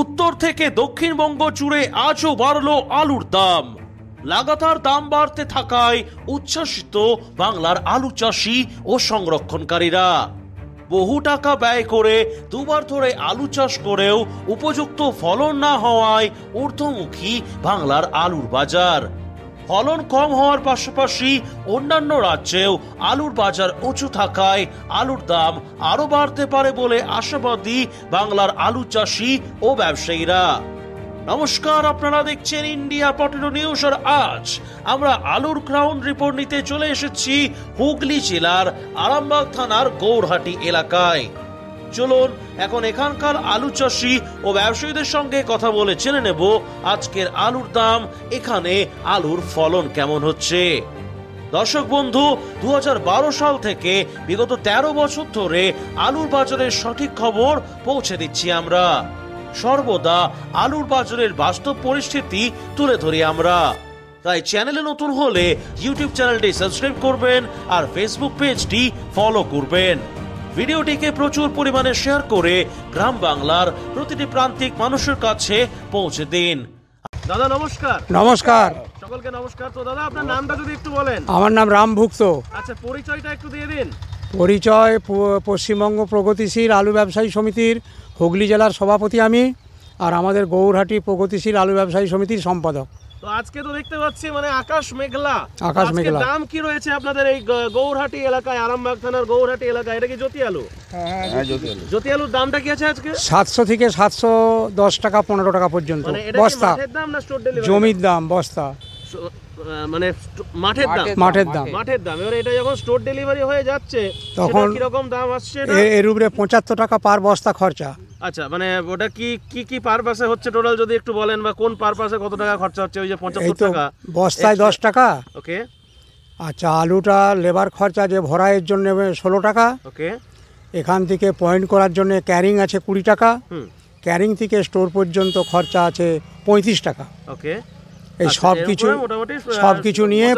উত্তর থেকে দক্ষিণবঙ্গ জুড়ে আজও বাড়ল আলুর দাম লাগাতার দাম বাড়তে থাকায় উচ্ছ্বাসিত বাংলার আলু চাষি ও সংরক্ষণকারীরা বহু টাকা ব্যয় করে দুবার ধরে আলু চাষ করেও উপযুক্ত ফলন না হওয়ায় ঊর্ধ্বমুখী বাংলার আলুর বাজার ফলন কম হওয়ার পাশাপাশি অন্যান্য রাজ্যেও আলুর বাজার উঁচু থাকায় আলুর দাম আরও বাড়তে পারে বলে আশাবাদী বাংলার আলু চাষি ও ব্যবসায়ীরা নমস্কার আপনারা দেখছেন ইন্ডিয়া পটেটো নিউজ আর আজ আমরা আলুর গ্রাউন্ড রিপোর্ট নিতে চলে এসেছি হুগলি জেলার আরামবাগ থানার গৌরহাটি এলাকায় চলুন এখন এখানকার আলু চাষি ও ব্যবসায়ীদের সঙ্গে কথা বলে জেনে নেব আজকের আলুর দাম এখানে আলুর ফলন কেমন হচ্ছে দর্শক বন্ধু দু সাল থেকে বিগত ১৩ বছর ধরে আলুর বাজারের সঠিক খবর পৌঁছে দিচ্ছি আমরা সর্বদা আলুর বাজারের বাস্তব পরিস্থিতি তুলে ধরি আমরা তাই চ্যানেলে নতুন হলে ইউটিউব চ্যানেলটি সাবস্ক্রাইব করবেন আর ফেসবুক পেজটি ফলো করবেন ভিডিওটিকে প্রচুর পরিমাণে শেয়ার করে গ্রাম বাংলার প্রতিটি প্রান্তিক মানুষের কাছে পৌঁছে দিন দাদা নমস্কার নমস্কার সকলকে নমস্কার তো দাদা আপনার নামটা যদি একটু বলেন আমার নাম রাম ভুক্ত আচ্ছা পরিচয়টা একটু দিয়ে দিন পরিচয় পশ্চিমবঙ্গ প্রগতিশীল আলু ব্যবসায়ী সমিতির হুগলি জেলার সভাপতি আমি আর আমাদের গৌরহাটি প্রগতিশীল আলু ব্যবসায়ী সমিতির সম্পাদক তো আজকে তো দেখতে পাচ্ছি মানে আকাশ মেঘলা আকাশ মেঘলা দাম কি রয়েছে আপনাদের এই গৌরহাটি এলাকায় আরামবাগ থানার গৌরহাটি এলাকায় এটা কি জ্যোতি আলু হ্যাঁ, জ্যোতি আলুর দামটা কি আছে আজকে সাতশো থেকে সাতশো দশ টাকা পনেরো টাকা পর্যন্ত মানে বস্তা দাম না জমির দাম বস্তা মানে মাঠের দাম মাঠের দাম মাঠের দাম এবার এটা যখন স্টোর ডেলিভারি হয়ে যাচ্ছে তখন কিরকম দাম আসছে এর উপরে পঁচাত্তর টাকা পার বস্তা খরচা আচ্ছা মানে ওটা কি কি কি পারপাসে হচ্ছে টোটাল যদি একটু বলেন বা কোন পারপাসে কত টাকা খরচা হচ্ছে ওই যে পঁচাত্তর টাকা বস্তায় দশ টাকা ওকে আচ্ছা আলুটা লেবার খরচা যে ভরাইয়ের জন্য ষোলো টাকা ওকে এখান থেকে পয়েন্ট করার জন্য ক্যারিং আছে কুড়ি টাকা ক্যারিং থেকে স্টোর পর্যন্ত খরচা আছে পঁয়ত্রিশ টাকা ওকে এই আচ্ছা, সব কিছু সব কিছু নিয়ে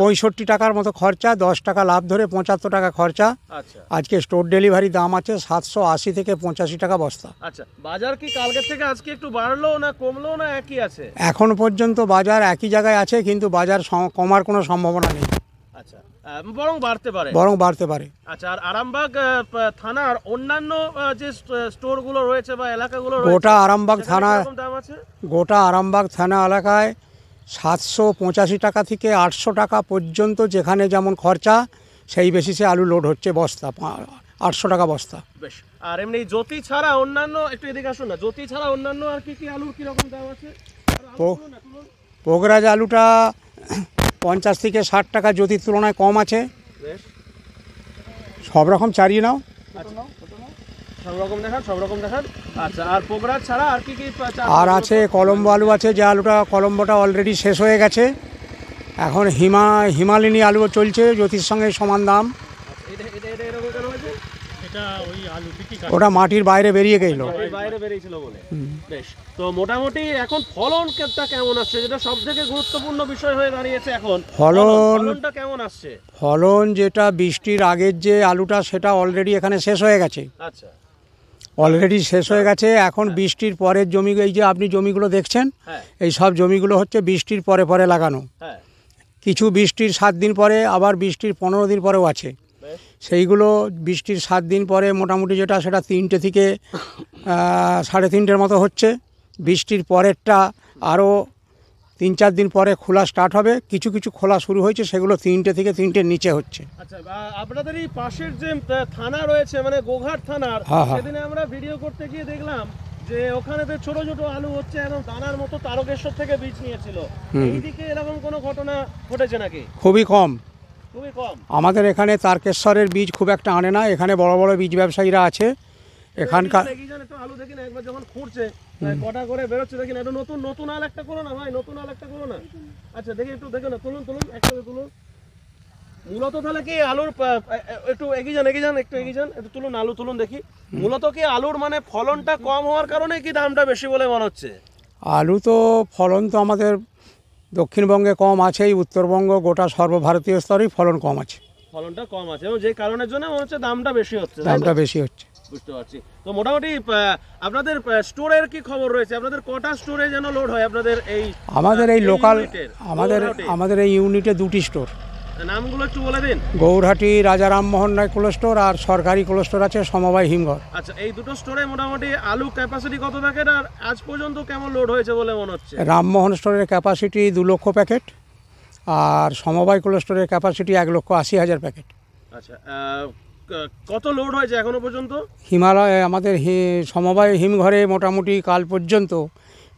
পঁয়ষট্টি টাকার মতো খরচা দশ টাকা লাভ ধরে পঁচাত্তর টাকা খরচা আচ্ছা। আজকে স্টোর ডেলিভারি দাম আছে সাতশো আশি থেকে পঁচাশি টাকা বস্তা আচ্ছা বাজার কি কালকে থেকে আজকে একটু বাড়লো না কমলো না একই আছে এখন পর্যন্ত বাজার একই জায়গায় আছে কিন্তু বাজার কমার কোনো সম্ভাবনা নেই আচ্ছা, বরং বাড়তে পারে বরং বাড়তে পারে আচ্ছা আর আরামবাগ থানার অন্যান্য যে স্টোরগুলো রয়েছে বা এলাকাগুলো গোটা আরামবাগ থানা গোটা আরামবাগ থানা এলাকায় সাতশো পঁচাশি টাকা থেকে আটশো টাকা পর্যন্ত যেখানে যেমন খরচা সেই বেসিসে আলু লোড হচ্ছে বস্তা আটশো টাকা বস্তা বেশ আর এমনি জ্যোতি ছাড়া অন্যান্য একটু এদিকে আসুন না জ্যোতি ছাড়া অন্যান্য আর কি কি আলুর কীরকম দাম আছে পোগরাজ আলুটা পঞ্চাশ থেকে ষাট টাকা জ্যোতির তুলনায় কম আছে সব রকম চারিয়ে নাও আচ্ছা। দেখান সব রকম দেখান আচ্ছা, আর আছে কলম্বো আলু আছে যে আলুটা কলম্বোটা অলরেডি শেষ হয়ে গেছে এখন হিমা হিমালিনী আলু চলছে জ্যোতির সঙ্গে সমান দাম আচ্ছা, ওটা মাটির বাইরে বেরিয়ে গেল তো মোটামুটি এখন ফলন কেমন আসছে যেটা গুরুত্বপূর্ণ বিষয় ফলন আসছে ফলন যেটা বৃষ্টির আগের যে আলুটা সেটা অলরেডি এখানে শেষ হয়ে গেছে আচ্ছা অলরেডি শেষ হয়ে গেছে এখন বৃষ্টির পরের জমি এই যে আপনি জমিগুলো দেখছেন হ্যাঁ। এই সব জমিগুলো হচ্ছে বৃষ্টির পরে পরে লাগানো হ্যাঁ। কিছু বৃষ্টির সাত দিন পরে আবার বৃষ্টির পনেরো দিন পরেও আছে সেইগুলো বৃষ্টির সাত দিন পরে মোটামুটি যেটা সেটা তিনটে থেকে সাড়ে তিনটের মতো হচ্ছে বৃষ্টির পরেরটা আরও তিন চার দিন পরে খোলা স্টার্ট হবে কিছু কিছু খোলা শুরু হয়েছে সেগুলো তিনটে থেকে তিনটের নিচে হচ্ছে আচ্ছা আপনাদের এই পাশের যে থানা রয়েছে মানে গোঘাট থানার হ্যাঁ, হ্যাঁ। সেদিনে আমরা ভিডিও করতে গিয়ে দেখলাম যে ওখানে তো ছোট ছোট আলু হচ্ছে এবং দানার মতো তারকেশ্বর থেকে বীজ নিয়েছিল এইদিকে এরকম কোনো ঘটনা ঘটেছে নাকি খুবই কম খুবই কম আমাদের এখানে তারকেশ্বরের বীজ খুব একটা আনে না এখানে বড় বড় বীজ ব্যবসায়ীরা আছে এখানকার আলু দেখি না একবার যখন খুঁড়ছে করে বেরোচ্ছে দেখি না একটু নতুন নতুন আল একটা করো না ভাই নতুন আচ্ছা দেখি একটু তুলুন তুলুন তুলুন মূলত তাহলে কি আলুর একটু এগিয়ে যান এগিয়ে যান একটু এগিয়ে যান একটু তুলুন আলু তুলুন দেখি মূলত কি আলুর মানে ফলনটা কম হওয়ার কি দামটা বেশি বলে মনে হচ্ছে আলু তো ফলন তো আমাদের দক্ষিণবঙ্গে কম আছেই উত্তরবঙ্গ গোটা সর্বভারতীয় স্তরেই ফলন কম আছে ফলনটা কম আছে এবং যে কারণের জন্য মনে হচ্ছে দামটা বেশি হচ্ছে দামটা বেশি হচ্ছে বুঝতে পারছি তো মোটামুটি আপনাদের স্টোরের কি খবর রয়েছে আপনাদের কটা স্টোরে যেন লোড হয় আপনাদের এই আমাদের এই লোকাল আমাদের আমাদের এই ইউনিটে দুটি স্টোর নামগুলো একটু বলে দিন গৌরহাটি রাজা রামমোহন রায় কোল্ড আর সরকারি কোল্ড আছে সমবায় হিমঘর আচ্ছা এই দুটো স্টোরে মোটামুটি আলু ক্যাপাসিটি কত প্যাকেট আর আজ পর্যন্ত কেমন লোড হয়েছে বলে মনে হচ্ছে রামমোহন স্টোরের ক্যাপাসিটি দু লক্ষ প্যাকেট আর সমবায় কোল্ড ক্যাপাসিটি এক লক্ষ আশি হাজার প্যাকেট আচ্ছা কত লোড হয়েছে এখনো পর্যন্ত হিমালয় আমাদের সমবায় হিমঘরে মোটামুটি কাল পর্যন্ত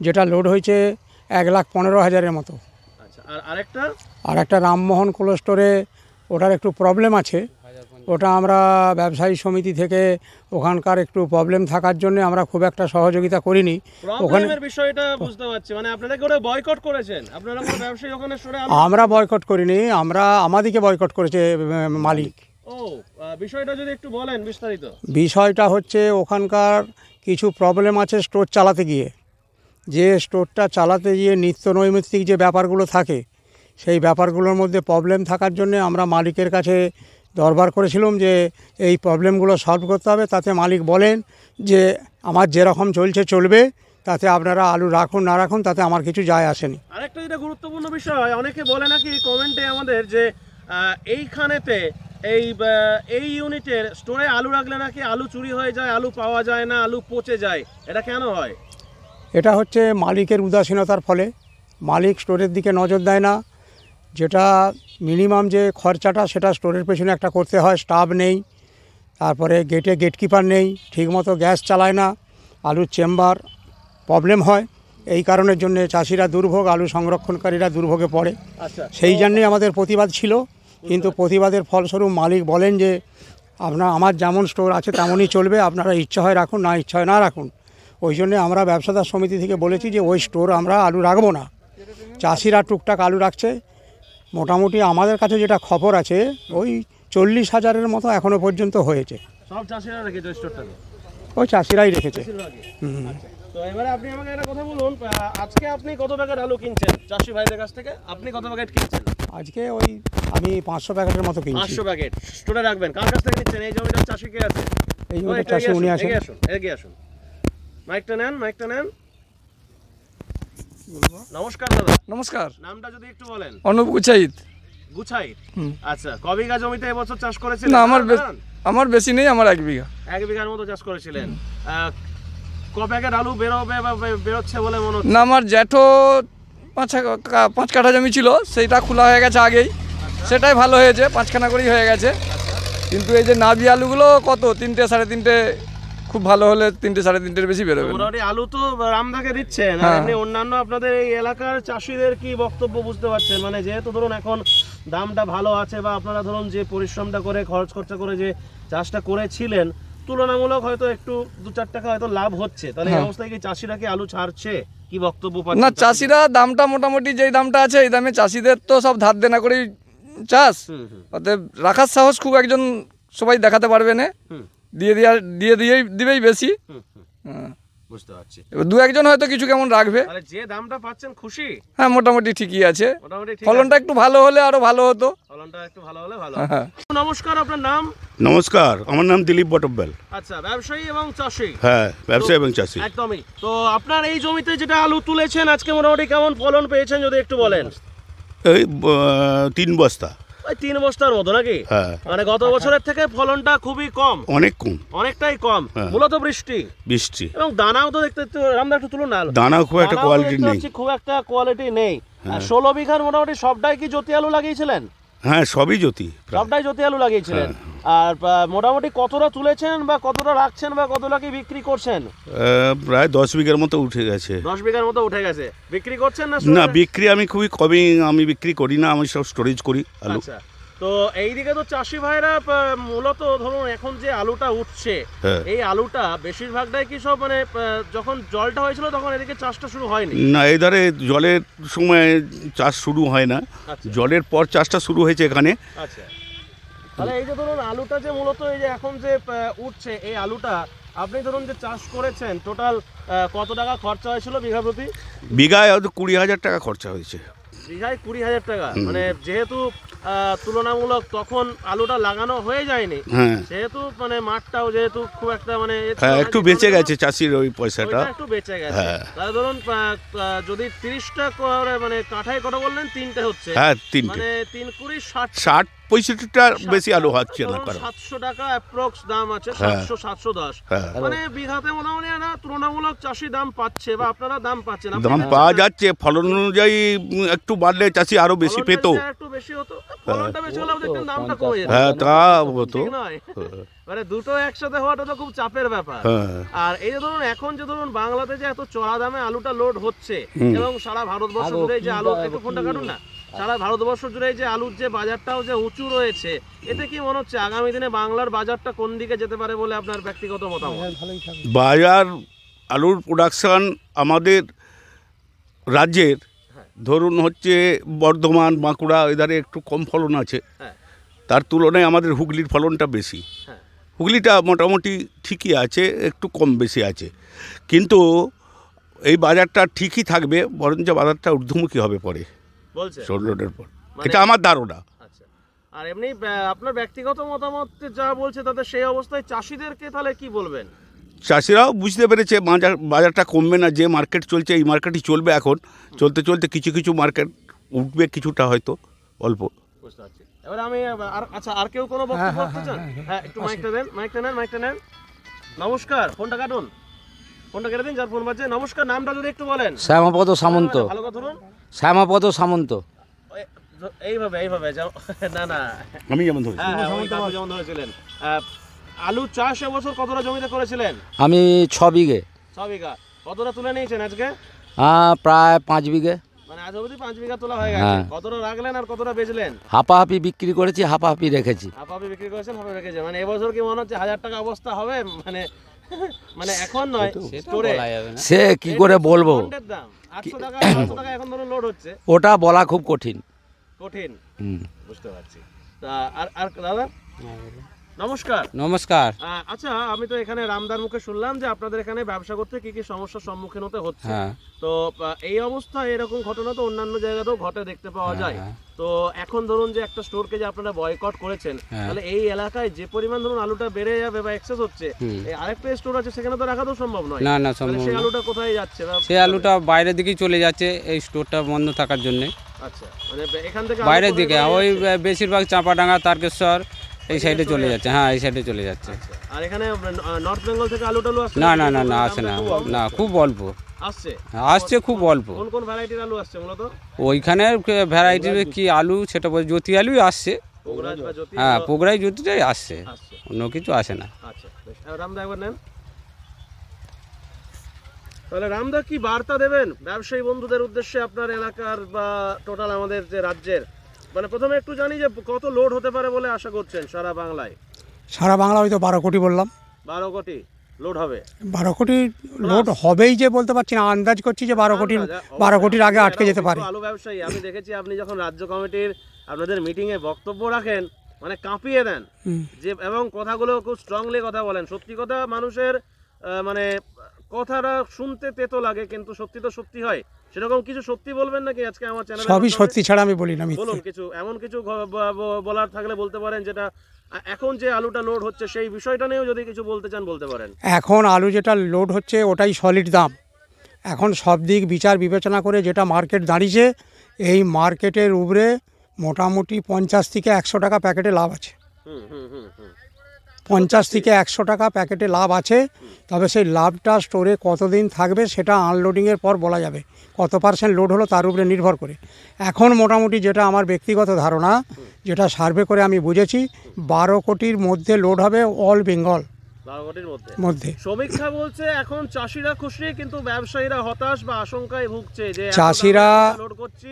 যেটা লোড হয়েছে এক লাখ পনেরো হাজারের মতো আচ্ছা, আর আরেকটা আর একটা রামমোহন কোল্ড স্টোরে ওটার একটু প্রবলেম আছে ওটা আমরা ব্যবসায়ী সমিতি থেকে ওখানকার একটু প্রবলেম থাকার জন্য আমরা খুব একটা সহযোগিতা করিনি বিষয়টা মানে ওখানে আমরা বয়কট করিনি আমরা আমাদেরকে বয়কট করেছে মালিক ও বিষয়টা বিষয়টা হচ্ছে ওখানকার কিছু প্রবলেম আছে স্টোর চালাতে গিয়ে যে স্টোরটা চালাতে গিয়ে নিত্য নৈমিত্তিক যে ব্যাপারগুলো থাকে সেই ব্যাপারগুলোর মধ্যে প্রবলেম থাকার জন্য আমরা মালিকের কাছে দরবার করেছিলাম যে এই প্রবলেমগুলো সলভ করতে হবে তাতে মালিক বলেন যে আমার যেরকম চলছে চলবে তাতে আপনারা আলু রাখুন না রাখুন তাতে আমার কিছু যায় আসেনি আরেকটা যেটা গুরুত্বপূর্ণ বিষয় অনেকে বলে নাকি কমেন্টে আমাদের যে এইখানেতে এই এই ইউনিটের স্টোরে আলু রাখলে নাকি আলু চুরি হয়ে যায় আলু পাওয়া যায় না আলু পচে যায় এটা কেন হয় এটা হচ্ছে মালিকের উদাসীনতার ফলে মালিক স্টোরের দিকে নজর দেয় না যেটা মিনিমাম যে খরচাটা সেটা স্টোরের পেছনে একটা করতে হয় স্টাফ নেই তারপরে গেটে গেটকিপার নেই ঠিকমতো গ্যাস চালায় না আলুর চেম্বার প্রবলেম হয় এই কারণের জন্য চাষিরা দুর্ভোগ আলু সংরক্ষণকারীরা দুর্ভোগে পড়ে আচ্ছা। সেই জন্যই আমাদের প্রতিবাদ ছিল কিন্তু প্রতিবাদের ফলস্বরূপ মালিক বলেন যে আপনার আমার যেমন স্টোর আছে তেমনই চলবে আপনারা ইচ্ছা হয় রাখুন না ইচ্ছা হয় না রাখুন ওই জন্যে আমরা ব্যবসাদার সমিতি থেকে বলেছি যে ওই স্টোর আমরা আলু রাখবো না চাষিরা টুকটাক আলু রাখছে মোটামুটি আমাদের কাছে যেটা খবর আছে ওই চল্লিশ হাজারের মতো এখনও পর্যন্ত হয়েছে সব চাষিরা রেখেছে ওই চাষিরাই রেখেছে আচ্ছা। আপনি আজকে আপনি কত প্যাকেট আলু কিনছেন চাষি ভাইদের কাছ থেকে আপনি কত প্যাকেট কিনছেন আজকে ওই আমি পাঁচশো প্যাকেটের মতো কিনছি পাঁচশো প্যাকেট স্টোরে রাখবেন কার কাছ থেকে নিচ্ছেন এই জমিটা চাষি কে আছে এই জমিটা চাষি উনি আসেন আসুন এগিয়ে আসুন মাইকটা নেন মাইকটা নেন নমস্কার দাদা নমস্কার নামটা যদি একটু বলেন অনুপ গুছাইত গুছাইত আচ্ছা ক বিঘা জমিতে এবছর চাষ করেছিলেন না আমার আমার বেশি নেই আমার এক বিঘা এক বিঘার মতো চাষ করেছিলেন ক প্যাকেট আলু বেরোবে বা বেরোচ্ছে বলে মনে হচ্ছে না আমার জ্যাঠো পাঁচ পাঁচ কাঠা জমি ছিল সেইটা খোলা হয়ে গেছে আগেই সেটাই ভালো হয়েছে পাঁচখানা করেই হয়ে গেছে কিন্তু এই যে নাবি আলুগুলো কত তিনটে সাড়ে তিনটে খুব ভালো হলে তিনটে সাড়ে তিনটের বেশি বেরোবে মোটামুটি আলু তো রামদাকে দিচ্ছেন হ্যাঁ। অন্যান্য আপনাদের এই এলাকার চাষিদের কি বক্তব্য বুঝতে পারছেন মানে যেহেতু ধরুন এখন দামটা ভালো আছে বা আপনারা ধরুন যে পরিশ্রমটা করে খরচ খরচা করে যে চাষটা করেছিলেন তুলনামূলক হয়তো একটু দু চার টাকা হয়তো লাভ হচ্ছে তাহলে এই হ্যাঁ। অবস্থায় কি চাষিরা কি আলু ছাড়ছে কি বক্তব্য না চাষিরা দামটা মোটামুটি যেই দামটা আছে এই দামে চাষিদের তো সব ধার দেনা করেই চাষ অতএব রাখার সাহস খুব একজন সবাই দেখাতে পারবে না দিয়ে দিয়ে দিয়ে দিয়েই দিবেই বেশি হ্যাঁ। দু একজন হয়তো কিছু কেমন হ্যাঁ, মোটামুটি ঠিকই ফলনটা একটু ভালো হ্যাঁ, হ্যাঁ। নমস্কার আপনার নাম নমস্কার আমার নাম দিলীপ আচ্ছা ব্যবসায়ী এবং চাষি হ্যাঁ ব্যবসায়ী এবং চাষি একদমই তো আপনার এই জমিতে যেটা আলু তুলেছেন আজকে মোটামুটি কেমন ফলন পেয়েছেন যদি একটু বলেন এই তিন বস্তা তিন বস্তার মতো নাকি হ্যাঁ। মানে গত বছরের থেকে ফলনটা খুবই কম অনেক কম অনেকটাই কম হ্যাঁ। মূলত বৃষ্টি বৃষ্টি এবং দানাও তো দেখতে আমরা একটু তুলনা দানা খুব একটা কোয়ালিটি নেই খুব একটা কোয়ালিটি নেই হ্যাঁ। ষোলো বিঘার মোটামুটি সবটাই কি জ্যোতি আলু লাগিয়েছিলেন হ্যাঁ সবই জ্যোতি সবটাই জ্যোতি আলু লাগিয়েছিলেন হ্যাঁ। আর মোটামুটি কতটা তুলেছেন বা কতটা রাখছেন বা কতটা কি বিক্রি করছেন প্রায় দশ বিঘার মতো উঠে গেছে দশ বিঘার মতো উঠে গেছে বিক্রি করছেন না না বিক্রি আমি খুবই কমই আমি বিক্রি করি না আমি সব স্টোরেজ করি আলু আচ্ছা তো এইদিকে তো চাষি ভাইরা মূলত ধরুন এখন যে আলুটা উঠছে হ্যাঁ। এই আলুটা বেশিরভাগটাই কি সব মানে যখন জলটা হয়েছিল তখন এদিকে চাষটা শুরু হয়নি না এই ধারে জলের সময় চাষ শুরু হয় না আচ্ছা। জলের পর চাষটা শুরু হয়েছে এখানে আচ্ছা তাহলে এই যে ধরুন আলুটা যে মূলত এই যে এখন যে উঠছে এই আলুটা আপনি ধরুন যে চাষ করেছেন টোটাল কত টাকা খরচা হয়েছিল বিঘা প্রতি বিঘায় কুড়ি হাজার টাকা খরচা হয়েছে বিঘায় কুড়ি হাজার টাকা মানে যেহেতু তুলনামূলক তখন আলুটা লাগানো হয়ে যায়নি হ্যাঁ। সেহেতু মানে মাঠটাও যেহেতু খুব একটা মানে হ্যাঁ, একটু বেঁচে গেছে চাষির ওই পয়সাটা একটু বেঁচে গেছে হ্যাঁ। তাহলে ধরুন যদি তিরিশটা করে মানে কাঠায় কথা বললেন তিনটে হচ্ছে হ্যাঁ তিন মানে তিন কুড়ি ষাট ষাট পঁয়ষট্টিটা বেশি আলু হচ্ছে না কারণ সাতশো টাকা অ্যাপ্রক্স দাম আছে হ্যাঁ। সাতশো সাতশো দশ হ্যাঁ। হ্যাঁ। মানে বিঘাতে মোটামুটি তুলনামূলক চাষি দাম পাচ্ছে বা আপনারা দাম পাচ্ছেন দাম পাওয়া যাচ্ছে ফলন অনুযায়ী একটু বাড়লে চাষি আরো বেশি একটু বেশি হতো মানে দুটো একসাথে হওয়াটা তো খুব চাপের ব্যাপার আর এই ধরুন এখন যে ধরুন বাংলাতে যে এত চড়া দামে আলুটা লোড হচ্ছে এবং সারা ভারতবর্ষ ধরে যে আলু কাটুন না সারা ভারতবর্ষ জুড়ে যে আলুর যে বাজারটাও যে উঁচু রয়েছে এতে কি মনে হচ্ছে আগামী দিনে বাংলার বাজারটা কোন দিকে যেতে পারে বলে আপনার ব্যক্তিগত মতামত বাজার আলুর প্রোডাকশান আমাদের রাজ্যের হ্যাঁ। ধরুন হচ্ছে বর্ধমান বাঁকুড়া এধারে একটু কম ফলন আছে হ্যাঁ। তার তুলনায় আমাদের হুগলির ফলনটা বেশি হ্যাঁ। হুগলিটা মোটামুটি ঠিকই আছে একটু কম বেশি আছে কিন্তু এই বাজারটা ঠিকই থাকবে বরঞ্চ বাজারটা ঊর্ধ্বমুখী হবে পরে ষোলোটার পর মানে- এটা আমার ধারণা আচ্ছা। আর এমনি আপনার ব্যক্তিগত মতামত যা বলছে তাতে সেই অবস্থায় চাষিদেরকে তাহলে কি বলবেন চাষিরাও বুঝতে পেরেছে বাজার বাজারটা কমবে না যে মার্কেট চলছে এই মার্কেটই চলবে এখন চলতে চলতে কিছু কিছু মার্কেট উঠবে কিছুটা হয়তো অল্প বুঝতে পারছি এবার আমি আর আচ্ছা আর কেউ কোনো বক্তব্য হ্যাঁ, রাখতে হ্যাঁ, চান হ্যাঁ, হ্যাঁ একটু মাইকটা দেন মাইকটা নেন মাইকটা নেন নমস্কার ফোনটা কাটুন শ্যামাপদ সামন্ত শ্যামাপদ সামন্ত আমি হ্যাঁ, হ্যাঁ, আলু চাষ এবছর কতটা জমিতে করেছিলেন আমি ছ বিঘে ছ বিঘা কতটা তুলে নিয়েছেন আজকে প্রায় পাঁচ বিঘে মানে আজ অবধি পাঁচ বিঘা তোলা হয়ে গেছে হ্যাঁ। কতটা রাখলেন আর কতটা বিক্রি করেছি হাফাহাফি রেখেছি হাফাহাফি বিক্রি করেছেন হাফাহাফি রেখেছি মানে এবছর কি মনে হচ্ছে হাজার টাকা অবস্থা হবে মানে মানে এখন নয় সে কি করে বলবো ওটা বলা খুব কঠিন কঠিন বুঝতে পারছি তা আর আর দাদা নমস্কার নমস্কার আচ্ছা আমি তো এখানে রামদার মুখে শুনলাম যে আপনাদের এখানে ব্যবসা করতে কি কি সমস্যার সম্মুখীন হতে হচ্ছে হ্যাঁ। তো এই এরকম ঘটনা তো অন্যান্য জায়গাতেও ঘটে দেখতে পাওয়া হ্যাঁ, যায় হ্যাঁ। তো এখন ধরুন যে একটা যে আপনারা বয়কট করেছেন তাহলে এই এলাকায় যে পরিমাণ ধরুন আলুটা বেড়ে যাবে বা এক্সেস হচ্ছে আরেকটা স্টোর আছে সেখানে তো রাখা তো সম্ভব নয় না না সম্ভব সেই আলুটা কোথায় যাচ্ছে সেই আলুটা বাইরের দিকেই চলে যাচ্ছে এই স্টোরটা বন্ধ থাকার জন্য আচ্ছা মানে এখান থেকে বাইরের দিকে ওই বেশিরভাগ চাঁপাডাঙ্গা তারকেশ্বর এই সাইডে চলে যাচ্ছে হ্যাঁ এই সাইডে চলে যাচ্ছে আর এখানে নর্থ বেঙ্গল থেকে আলু টালু আসছে না না না না আসে না না খুব অল্প আসছে আসছে খুব অল্প কোন কোন ভ্যারাইটির আলু আসছে মূলত ওইখানে ভ্যারাইটির কি আলু সেটা বলে জ্যোতি আলুই আসছে হ্যাঁ পোগরাই জ্যোতিটাই আসছে অন্য কিছু আসে না আচ্ছা রামদা একবার নেন তাহলে রামদা কি বার্তা দেবেন ব্যবসায়ী বন্ধুদের উদ্দেশ্যে আপনার এলাকার বা টোটাল আমাদের যে রাজ্যের মানে প্রথমে একটু জানি যে কত লোড হতে পারে বলে আশা করছেন সারা বাংলায় সারা বাংলা হয়তো বারো কোটি বললাম বারো কোটি লোড হবে বারো কোটি লোড হবেই যে বলতে পারছি না আন্দাজ করছি যে বারো কোটির বারো কোটির আগে আটকে যেতে পারে আলু ব্যবসায়ী আমি দেখেছি আপনি যখন রাজ্য কমিটির আপনাদের মিটিংয়ে বক্তব্য রাখেন মানে কাঁপিয়ে দেন যে এবং কথাগুলো খুব স্ট্রংলি কথা বলেন সত্যি কথা মানুষের মানে কথাটা শুনতে তেতো লাগে কিন্তু সত্যি তো সত্যি হয় সেরকম কিছু সত্যি বলবেন নাকি আজকে আমার চ্যানেল সবই সত্যি ছাড়া আমি বলি না বলুন কিছু এমন কিছু বলার থাকলে বলতে পারেন যেটা এখন যে আলুটা লোড হচ্ছে সেই বিষয়টা নিয়েও যদি কিছু বলতে চান বলতে পারেন এখন আলু যেটা লোড হচ্ছে ওটাই সলিড দাম এখন সব দিক বিচার বিবেচনা করে যেটা মার্কেট দাঁড়িয়েছে এই মার্কেটের উপরে মোটামুটি পঞ্চাশ থেকে একশো টাকা প্যাকেটে লাভ আছে হুম হুম হুম হুম পঞ্চাশ থেকে একশো টাকা প্যাকেটে লাভ আছে তবে সেই লাভটা স্টোরে কতদিন থাকবে সেটা আনলোডিংয়ের পর বলা যাবে কত পার্সেন্ট লোড হলো তার উপরে নির্ভর করে এখন মোটামুটি যেটা আমার ব্যক্তিগত ধারণা যেটা সার্ভে করে আমি বুঝেছি বারো কোটির মধ্যে লোড হবে অল বেঙ্গল মধ্যে সমীক্ষা বলছে এখন চাষিরা খুশি কিন্তু ব্যবসায়ীরা হতাশ বা আশঙ্কায় ভুগছে যে চাষিরা লোড করছি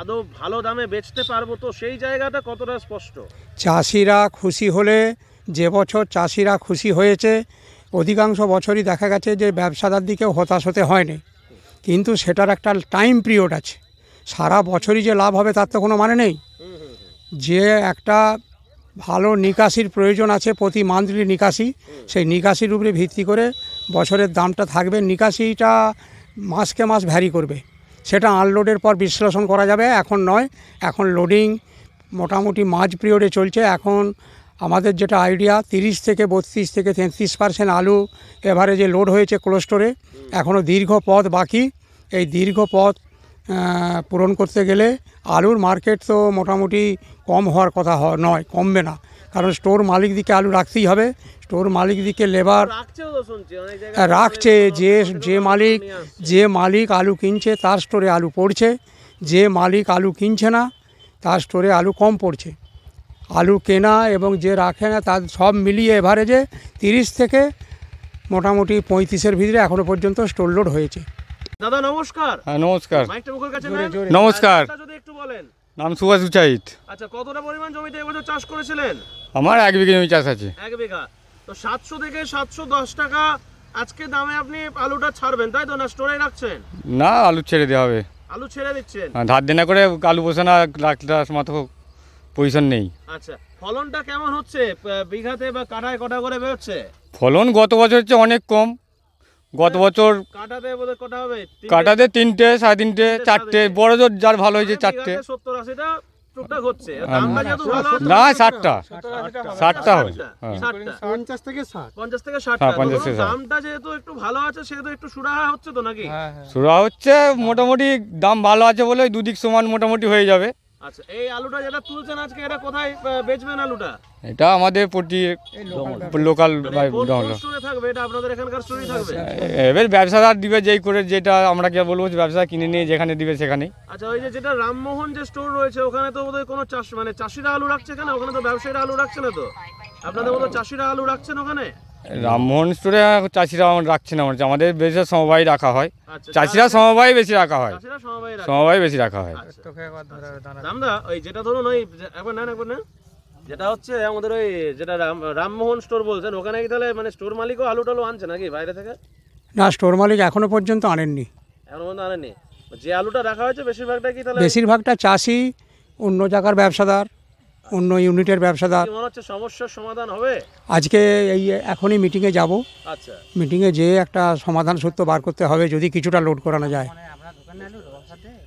আদৌ ভালো দামে বেচতে পারবো তো সেই জায়গাটা কতটা স্পষ্ট চাষিরা খুশি হলে যে বছর চাষিরা খুশি হয়েছে অধিকাংশ বছরই দেখা গেছে যে ব্যবসাদার দিকেও হতাশ হতে হয়নি কিন্তু সেটার একটা টাইম পিরিয়ড আছে সারা বছরই যে লাভ হবে তার তো কোনো মানে নেই যে একটা ভালো নিকাশির প্রয়োজন আছে প্রতি মান্থলি নিকাশি সেই নিকাশির উপরে ভিত্তি করে বছরের দামটা থাকবে নিকাশিটা মাসকে মাস ভ্যারি করবে সেটা আনলোডের পর বিশ্লেষণ করা যাবে এখন নয় এখন লোডিং মোটামুটি মাঝ পিরিয়ডে চলছে এখন আমাদের যেটা আইডিয়া তিরিশ থেকে বত্রিশ থেকে তেত্রিশ পার্সেন্ট আলু এভারেজে লোড হয়েছে কোল্ড এখনও দীর্ঘ পথ বাকি এই দীর্ঘ পথ পূরণ করতে গেলে আলুর মার্কেট তো মোটামুটি কম হওয়ার কথা নয় কমবে না কারণ স্টোর মালিকদিকে আলু রাখতেই হবে স্টোর মালিকদিকে লেবার হ্যাঁ, রাখছে যে যে মালিক যে মালিক আলু কিনছে তার স্টোরে আলু পড়ছে যে মালিক আলু কিনছে না তার স্টোরে আলু কম পড়ছে আলু কেনা এবং যে রাখে না তার সব মিলিয়ে এভারেজে তিরিশ থেকে মোটামুটি পঁয়ত্রিশের ভিতরে এখনো পর্যন্ত স্টোর লোড হয়েছে দাদা নমস্কার হ্যাঁ নমস্কার নমস্কার যদি একটু বলেন নাম সুভাষ উচাইত আচ্ছা কতটা পরিমাণ জমিতে এবছর চাষ করেছিলেন আমার এক বিঘা জমি চাষ আছে এক বিঘা তো সাতশো থেকে সাতশো দশ টাকা আজকে দামে আপনি আলুটা ছাড়বেন তাই তো না স্টোরে রাখছেন না আলু ছেড়ে দেওয়া হবে আলু ছেড়ে দিচ্ছেন হ্যাঁ, ধার দেনা করে আলু বসে না রাখলার মতো পজিশন নেই আচ্ছা ফলনটা কেমন হচ্ছে বিঘাতে বা কাটায় কটা করে বেরোচ্ছে ফলন গত বছর হচ্ছে অনেক কম গত বছর কাটাতে তিনটে সাড়ে তিনটে চারটে বড় জোর যার ভালো হয়েছে চারটে না ষাটটা হ্যাঁ। থেকে হ্যাঁ, দামটা যেহেতু একটু ভালো আছে সেহেতু একটু হচ্ছে তো হ্যাঁ, হচ্ছে মোটামুটি দাম ভালো আছে বলে দুদিক সমান মোটামুটি হয়ে যাবে আচ্ছা এই আলুটা যেটা তুলছেন আজকে এটা কোথায় বেচবেন আলুটা এটা আমাদের প্রতি লোকাল মানে আপনাদের এখানকার স্টোরি থাকবে এবার ব্যবসাদার দিবে যেই করে যেটা আমরা কি বলবো ব্যবসা কিনে নিয়ে যেখানে দিবে সেখানে আচ্ছা ওই যে যেটা রামমোহন যে স্টোর রয়েছে ওখানে তো বোধহয় কোনো চাষ মানে চাষিরা আলু রাখছে কেন ওখানে তো ব্যবসায়ীরা আলু রাখছে না তো আপনাদের বোধহয় চাষিরা আলু রাখছেন ওখানে রামমোহন স্টোরে চাষিরা আমার রাখছি না মানে আমাদের বেশি সমবায় রাখা হয় আচ্ছা, চাষিরা সমবায় বেশি রাখা হয় সমবায় বেশি রাখা হয় আচ্ছা। ওই যেটা ধরুন ওই যেটা হচ্ছে আমাদের ওই যেটা রামমোহন স্টোর বলছেন ওখানে কি তাহলে মানে স্টোর মালিকও আলু টালু আনছে নাকি বাইরে থেকে না স্টোর মালিক এখনো পর্যন্ত আনেননি এখনো পর্যন্ত আনেননি যে আলুটা রাখা হয়েছে বেশিরভাগটা কি তাহলে বেশিরভাগটা চাষি অন্য জায়গার ব্যবসাদার অন্য ইউনিটের ব্যবসাদার সমস্যার সমাধান হবে আজকে এই এখনই মিটিংয়ে যাব আচ্ছা মিটিংয়ে যেয়ে একটা সমাধান সত্য বার করতে হবে যদি কিছুটা লোড করানো যায়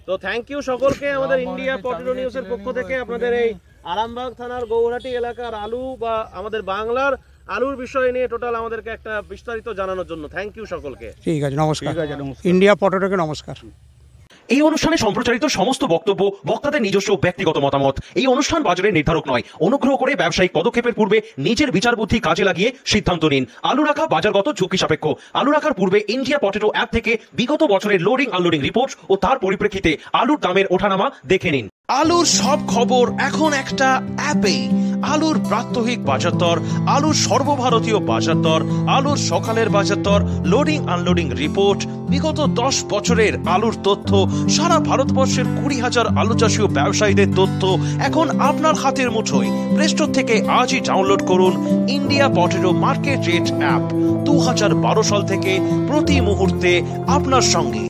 তো থ্যাংক ইউ সকলকে আমাদের ইন্ডিয়া পটেটো নিউজের পক্ষ থেকে আপনাদের এই আরামবাগ থানার গৌহাটি এলাকার আলু বা আমাদের বাংলার আলুর বিষয় নিয়ে টোটাল আমাদেরকে একটা বিস্তারিত জানানোর জন্য থ্যাংক ইউ সকলকে ঠিক আছে নমস্কার ইন্ডিয়া পটেটোকে নমস্কার এই অনুষ্ঠানে সম্প্রচারিত সমস্ত বক্তব্য বক্তাদের নিজস্ব ব্যক্তিগত মতামত এই অনুষ্ঠান বাজারের নির্ধারক নয় অনুগ্রহ করে ব্যবসায়িক পদক্ষেপের পূর্বে নিজের বিচার বুদ্ধি কাজে লাগিয়ে সিদ্ধান্ত নিন আলু রাখা বাজারগত ঝুঁকি সাপেক্ষ আলু রাখার পূর্বে ইন্ডিয়া পটেটো অ্যাপ থেকে বিগত বছরের লোডিং আনলোডিং রিপোর্ট ও তার পরিপ্রেক্ষিতে আলুর দামের ওঠানামা দেখে নিন আলুর সব খবর এখন একটা অ্যাপে আলুর প্রাত্যহিক বাজার আলুর সর্বভারতীয় বাজার দর আলুর সকালের বাজার দর লোডিং আনলোডিং রিপোর্ট বিগত দশ বছরের আলুর তথ্য সারা ভারতবর্ষের কুড়ি হাজার আলু চাষী ও ব্যবসায়ীদের তথ্য এখন আপনার হাতের মুঠোয় প্লে থেকে আজই ডাউনলোড করুন India potato market rate app দু সাল থেকে প্রতি মুহূর্তে আপনার সঙ্গে